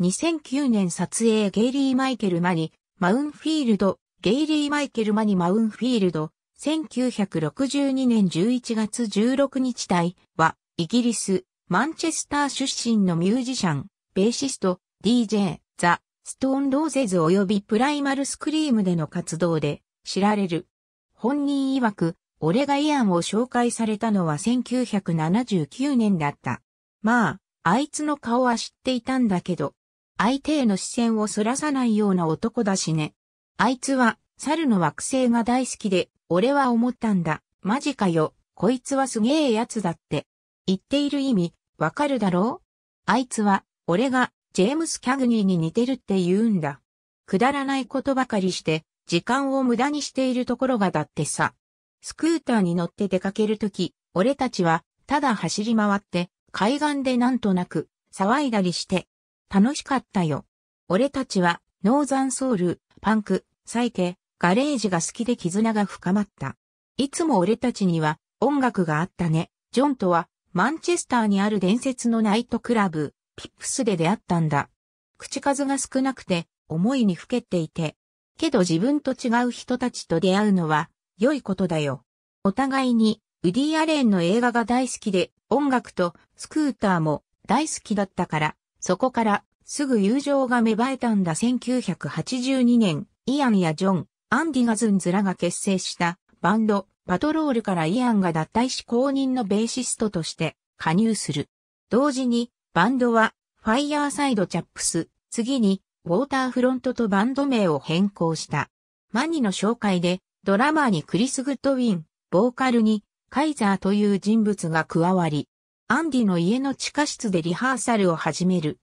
2009年撮影ゲイリー・マイケル・マニ、マウンフィールド、ゲイリー・マイケル・マニ・マウンフィールド、1962年11月16日隊は、イギリス、マンチェスター出身のミュージシャン、ベーシスト、DJ、ザ・ストーン・ローゼズ及びプライマル・スクリームでの活動で知られる。本人曰く、俺がイアンを紹介されたのは1979年だった。まあ、あいつの顔は知っていたんだけど、相手への視線をそらさないような男だしね。あいつは、猿の惑星が大好きで、俺は思ったんだ。マジかよ。こいつはすげえやつだって。言っている意味、わかるだろうあいつは、俺が、ジェームス・キャグニーに似てるって言うんだ。くだらないことばかりして、時間を無駄にしているところがだってさ。スクーターに乗って出かけるとき、俺たちは、ただ走り回って、海岸でなんとなく、騒いだりして、楽しかったよ。俺たちは、ノーザンソウル、パンク、サイケ、ガレージが好きで絆が深まった。いつも俺たちには、音楽があったね。ジョンとは、マンチェスターにある伝説のナイトクラブ、ピップスで出会ったんだ。口数が少なくて、思いにふけていて。けど自分と違う人たちと出会うのは、良いことだよ。お互いに、ウディ・アレンの映画が大好きで、音楽とスクーターも大好きだったから、そこから、すぐ友情が芽生えたんだ1982年、イアンやジョン、アンディ・ガズンズらが結成したバンド、パトロールからイアンが脱退し公認のベーシストとして加入する。同時に、バンドは、ファイヤーサイドチャップス、次に、ウォーターフロントとバンド名を変更した。マニの紹介で、ドラマーにクリス・グッドウィン、ボーカルに、カイザーという人物が加わり、アンディの家の地下室でリハーサルを始める。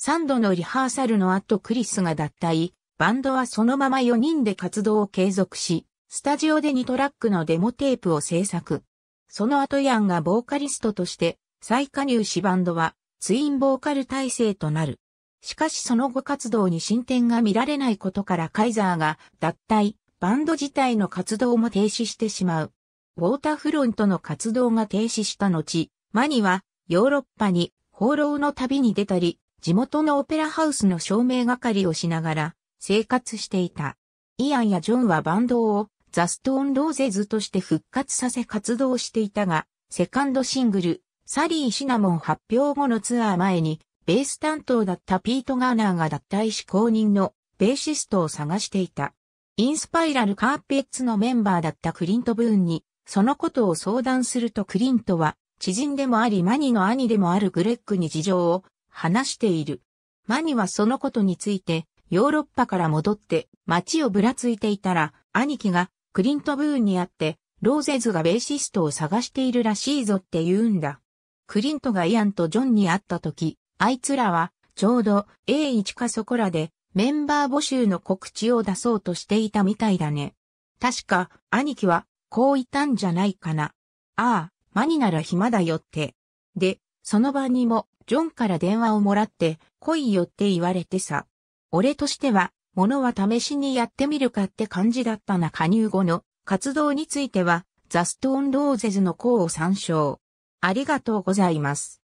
3度のリハーサルの後クリスが脱退、バンドはそのまま4人で活動を継続し、スタジオで2トラックのデモテープを制作。その後ヤンがボーカリストとして再加入しバンドはツインボーカル体制となる。しかしその後活動に進展が見られないことからカイザーが脱退、バンド自体の活動も停止してしまう。ウォーターフロントの活動が停止した後、マニはヨーロッパに放浪の旅に出たり、地元のオペラハウスの照明係をしながら生活していた。イアンやジョンはバンドをザ・ストーン・ローゼズとして復活させ活動していたが、セカンドシングル、サリー・シナモン発表後のツアー前に、ベース担当だったピート・ガーナーが脱退し公認のベーシストを探していた。インスパイラル・カーペッツのメンバーだったクリント・ブーンに、そのことを相談するとクリントは、知人でもありマニの兄でもあるグレッグに事情を話している。マニはそのことについて、ヨーロッパから戻って街をぶらついていたら、兄貴がクリント・ブーンに会って、ローゼズがベーシストを探しているらしいぞって言うんだ。クリントがイアンとジョンに会った時、あいつらは、ちょうど A1 かそこらで、メンバー募集の告知を出そうとしていたみたいだね。確か、兄貴は、こう言ったんじゃないかな。ああ、マニなら暇だよって。で、その場にも、ジョンから電話をもらって、来いよって言われてさ。俺としては、ものは試しにやってみるかって感じだったな加入後の活動については、ザストーンローゼズの項を参照。ありがとうございます。